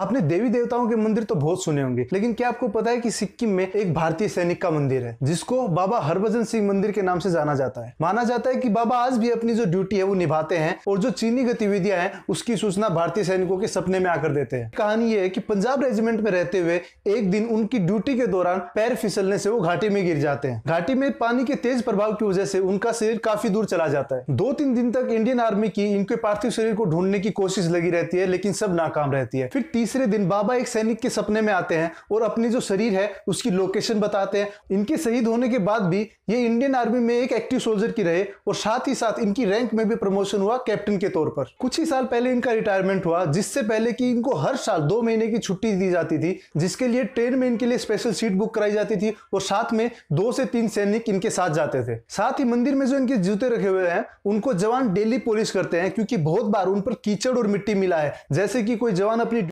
आपने देवी देवताओं के मंदिर तो बहुत सुने होंगे लेकिन क्या आपको पता है कि सिक्किम में एक भारतीय सैनिक का मंदिर है जिसको बाबा हरभजन सिंह मंदिर के नाम से जाना जाता है माना जाता है कि बाबा आज भी अपनी जो ड्यूटी है वो निभाते हैं और जो चीनी गतिविधियां हैं उसकी सूचना भारतीय सैनिकों के सपने में आकर देते हैं कहानी ये है कि पंजाब रेजिमेंट में रहते हुए एक दिन उनकी ड्यूटी के दौरान पैर फिसलने से वो घाटी में गिर जाते हैं घाटी में पानी के तेज प्रभाव की वजह से उनका शरीर काफी दूर चला जाता है दो तीन दिन तक इंडियन आर्मी की इनके पार्थिव शरीर को ढूंढने की कोशिश लगी रहती है लेकिन सब नाकाम रहती है फिर तीसरे दिन बाबा एक सैनिक के सपने में आते हैं और अपनी जो शरीर है उसकी लोकेशन बताते हैं इनके शहीद होने के बाद भी ये इंडियन आर्मी में एक एक्टिव सोल्जर की रहे और साथ ही साथ इनकी रैंक में भी प्रमोशन हुआ कैप्टन के तौर पर कुछ ही साल पहले इनका रिटायरमेंट हुआ जिससे पहले की इनको हर साल दो महीने की छुट्टी दी जाती थी जिसके लिए ट्रेन में इनके लिए स्पेशल सीट बुक कराई जाती थी और साथ में दो से तीन सैनिक इनके साथ जाते थे साथ ही मंदिर में जो इनके जूते रखे हुए हैं उनको जवान डेली पॉलिश करते हैं क्योंकि बहुत बार उन पर कीचड़ और मिट्टी मिला है जैसे कि कोई जवान अपनी